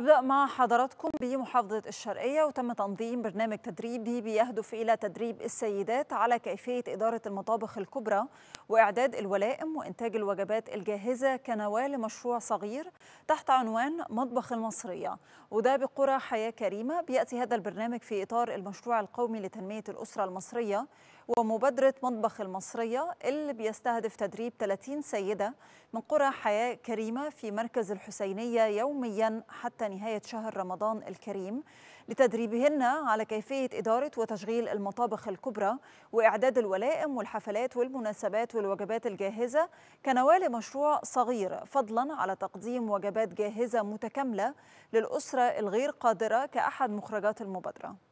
أبدأ مع حضراتكم بمحافظة الشرقية وتم تنظيم برنامج تدريبي بيهدف إلى تدريب السيدات على كيفية إدارة المطابخ الكبرى وإعداد الولائم وإنتاج الوجبات الجاهزة كنواة لمشروع صغير تحت عنوان مطبخ المصرية وده بقرى حياة كريمة بيأتي هذا البرنامج في إطار المشروع القومي لتنمية الأسرة المصرية ومبادرة مطبخ المصرية اللي بيستهدف تدريب 30 سيدة من قرى حياة كريمة في مركز الحسينية يوميا حتى نهاية شهر رمضان الكريم لتدريبهن على كيفية إدارة وتشغيل المطابخ الكبرى وإعداد الولائم والحفلات والمناسبات والوجبات الجاهزة كنوال مشروع صغير فضلا على تقديم وجبات جاهزة متكاملة للأسرة الغير قادرة كأحد مخرجات المبادرة